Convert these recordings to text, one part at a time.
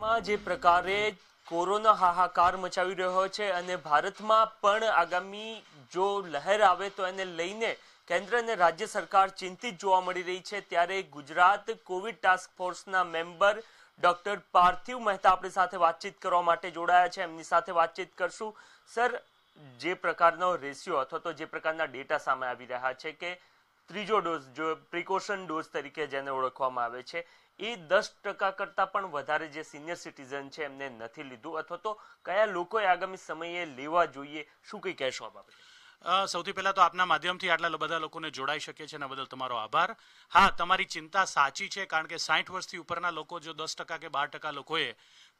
માં જે પ્રકારે કોરોના હાહાકાર મચાવી રહ્યો છે અને ભારતમાં પણ આગામી જો લહેર આવે તો એને લઈને કેન્દ્ર અને રાજ્ય સરકાર ચિંતિત જોવા મળી રહી છે ત્યારે ગુજરાત કોવિડ ટાસ્ક ફોર્સના મેમ્બર ડોક્ટર પાર્થિવ મહેતા આપણી સાથે વાતચીત કરવા માટે જોડાયા છે એમની સાથે વાતચીત કરશું સર જે પ્રકારનો રેશિયો અથવા તો જે પ્રકારના ડેટા સામે આવી રહ્યા છે કે ત્રીજો ડોઝ જો પ્રિકોશન ડોઝ તરીકે જેને ઓળખવામાં આવે છે એ દસ ટકા કરતાં પણ વધારે જે સિનિયર સિટીઝન છે એમને નથી લીધું અથવા તો કયા લોકોએ આગામી સમયે લેવા જોઈએ શું કંઈ કહેશો આ બાબતે સૌથી પહેલા તો આપના માધ્યમથી આટલા બધા લોકોને જોડાઈ શકે છે એના બદલ તમારો આભાર હા તમારી ચિંતા સાચી છે કારણ કે સાઠ વર્ષથી ઉપરના લોકો જો દસ ટકા કે બાર ટકા લોકોએ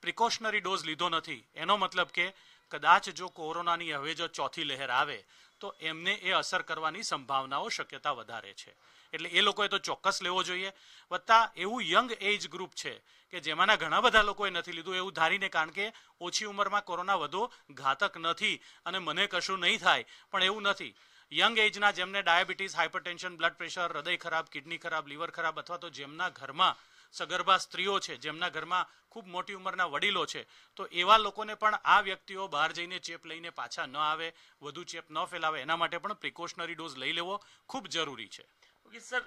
પ્રિકોશનરી ડોઝ લીધો નથી એનો મતલબ કે કદાચ જો કોરોનાની હવે જો ચોથી લહેર આવે તો એમને એ અસર કરવાની સંભાવનાઓ શક્યતા વધારે છે એટલે એ લોકોએ તો ચોક્કસ લેવો જોઈએ વત્તા એવું યંગ એજ ગ્રુપ છે કે જેમાંના ઘણા બધા લોકોએ નથી લીધું એવું ધારીને કારણ કે ઓછી ઉંમરમાં કોરોના વધુ ઘાતક નથી અને મને કશું નહીં થાય પણ એવું નથી યંગ એજના જેમને ડાયાબિટીસ હાઇપરટેન્શન બ્લડ પ્રેશર હૃદય ખરાબ કિડની ખરાબ લીવર ખરાબ અથવા તો જેમના ઘરમાં સગર્ભા સ્ત્રીઓ છે જેમના ઘરમાં ખૂબ મોટી ઉંમરના વડીલો છે તો એવા લોકોને પણ આ વ્યક્તિઓ બહાર જઈને ચેપ લઈને પાછા ન આવે વધુ ચેપ ન ફેલાવે એના માટે પણ પ્રિકોશનરી ડોઝ લઈ લેવો ખૂબ જરૂરી છે સર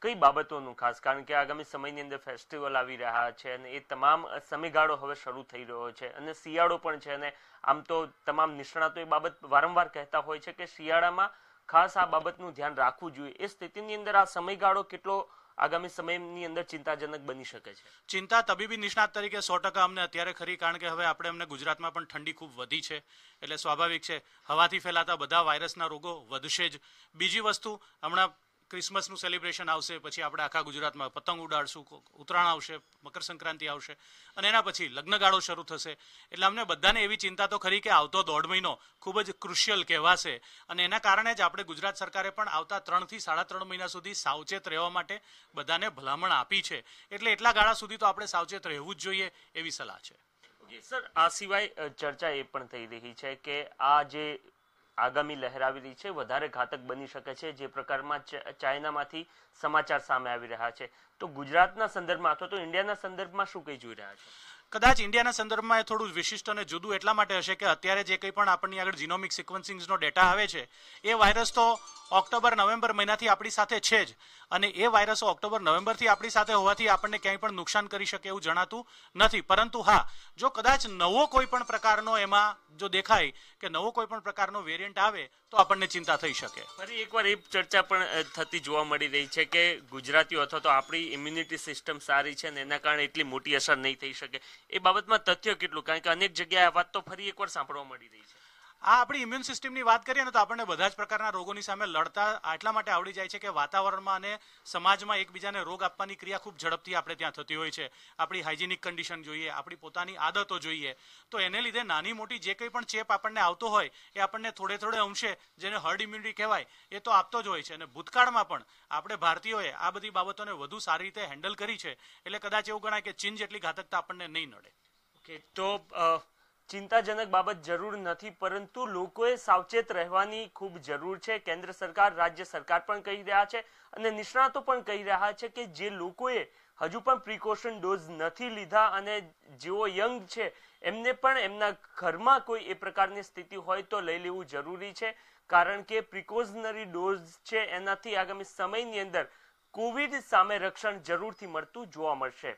કઈ બાબતોનું ખાસ કારણ કે આગામી સમયની અંદર ફેસ્ટિવલ આવી રહ્યા છે અને એ તમામ સમયગાળો હવે શરૂ થઈ રહ્યો છે અને શિયાળો પણ છે અને આમ તો તમામ નિષ્ણાતો એ બાબત વારંવાર કહેતા હોય છે કે શિયાળામાં ખાસ આ બાબતનું ધ્યાન રાખવું જોઈએ એ સ્થિતિની અંદર આ સમયગાળો કેટલો આગામી સમયની અંદર ચિંતાજનક બની શકે છે ચિંતા તબીબી નિષ્ણાત તરીકે સો ટકા અમને અત્યારે ખરી કારણ કે હવે આપણે અમને ગુજરાતમાં પણ ઠંડી ખૂબ વધી છે એટલે સ્વાભાવિક છે હવાથી ફેલાતા બધા વાયરસના રોગો વધશે જ બીજી વસ્તુ હમણાં ક્રિસમસનું સેલિબ્રેશન આવશે પછી આપણે આખા ગુજરાતમાં પતંગ ઉડાડશું ઉત્તરાયણ આવશે મકર સંક્રાંતિ આવશે અને એના પછી લગ્નગાળો શરૂ થશે એટલે અમને બધાને એવી ચિંતા તો ખરી કે આવતો દોઢ મહિનો ખૂબ જ ક્રુશિયલ કહેવાશે અને એના કારણે જ આપણે ગુજરાત સરકારે પણ આવતા ત્રણથી સાડા ત્રણ મહિના સુધી સાવચેત રહેવા માટે બધાને ભલામણ આપી છે એટલે એટલા ગાળા સુધી તો આપણે સાવચેત રહેવું જ જોઈએ એવી સલાહ છે સર આ સિવાય ચર્ચા એ પણ થઈ રહી છે કે આ જે આગામી લહેરાવી રહી છે વધારે ઘાતક બની શકે છે જે પ્રકારમાં ચાઇનામાંથી સમાચાર સામે આવી રહ્યા છે તો ગુજરાતના સંદર્ભમાં અથવા તો ઇન્ડિયાના સંદર્ભમાં શું કંઈ જોઈ રહ્યા છે કદાચ ઇન્ડિયાના સંદર્ભમાં એ થોડું વિશિષ્ટ અને જુદું એટલા માટે હશે કે અત્યારે જે કંઈ પણ આપણની આગળ જીનોમિક સિક્વન્સિંગનો ડેટા આવે છે એ વાયરસ તો ઓક્ટોબર નવેમ્બર મહિનાથી આપણી સાથે છે જ અને એ વાયરસ ઓક્ટોબર નવેમ્બરથી આપણી સાથે હોવાથી આપણને ક્યાંય પણ નુકસાન કરી શકે એવું જણાતું નથી પરંતુ હા જો કદાચ નવો કોઈ પણ પ્રકારનો એમાં જો દેખાય કે નવો કોઈ પણ પ્રકારનો વેરિયન્ટ આવે તો આપણને ચિંતા થઈ શકે ફરી એકવાર એ ચર્ચા પણ થતી જોવા મળી રહી છે કે ગુજરાતીઓ અથવા તો આપણી ઇમ્યુનિટી સિસ્ટમ સારી છે ને એના કારણે એટલી મોટી અસર નહીં થઈ શકે એ બાબતમાં તથ્ય કેટલું કારણ કે અનેક જગ્યાએ આ વાત તો ફરી એકવાર સાંભળવા મળી રહી છે આ આપણી ઇમ્યુન સિસ્ટમની વાત કરીએ ને તો આપણને બધા જ પ્રકારના રોગોની સામે લડતા આટલા માટે આવડી જાય છે કે વાતાવરણમાં અને સમાજમાં એકબીજાને રોગ આપવાની ક્રિયા ખૂબ ઝડપથી આપણે ત્યાં થતી હોય છે આપણી હાઇજેનિક કન્ડિશન જોઈએ આપણી પોતાની આદતો જોઈએ તો એને લીધે નાની મોટી જે કંઈ પણ ચેપ આપણને આવતો હોય એ આપણને થોડે થોડે અંશે જેને હર્ડ ઇમ્યુનિટી કહેવાય એ તો આપતો જ હોય છે અને ભૂતકાળમાં પણ આપણે ભારતીયોએ આ બધી બાબતોને વધુ સારી રીતે હેન્ડલ કરી છે એટલે કદાચ એવું ગણાય કે ચીન જેટલી ઘાતકતા આપણને નહીં નડે ઓકે તો ચિંતાજનક બાબત જરૂર નથી પરંતુ લોકોએ સાવચેત રહેવાની ખૂબ જરૂર છે કેન્દ્ર સરકાર રાજ્ય સરકાર પણ કહી રહ્યા છે અને નિષ્ણાતો પણ કહી રહ્યા છે કે જે લોકોએ હજુ પણ પ્રિકોશન ડોઝ નથી લીધા અને જેઓ યંગ છે એમને પણ એમના ઘરમાં કોઈ એ પ્રકારની સ્થિતિ હોય તો લઈ લેવું જરૂરી છે કારણ કે પ્રિકોશનરી ડોઝ છે એનાથી આગામી સમયની અંદર કોવિડ સામે રક્ષણ જરૂરથી મળતું જોવા મળશે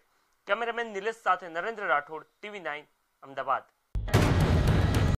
કેમેરામેન નિલેશ સાથે નરેન્દ્ર રાઠોડ ટીવી નાઇન અમદાવાદ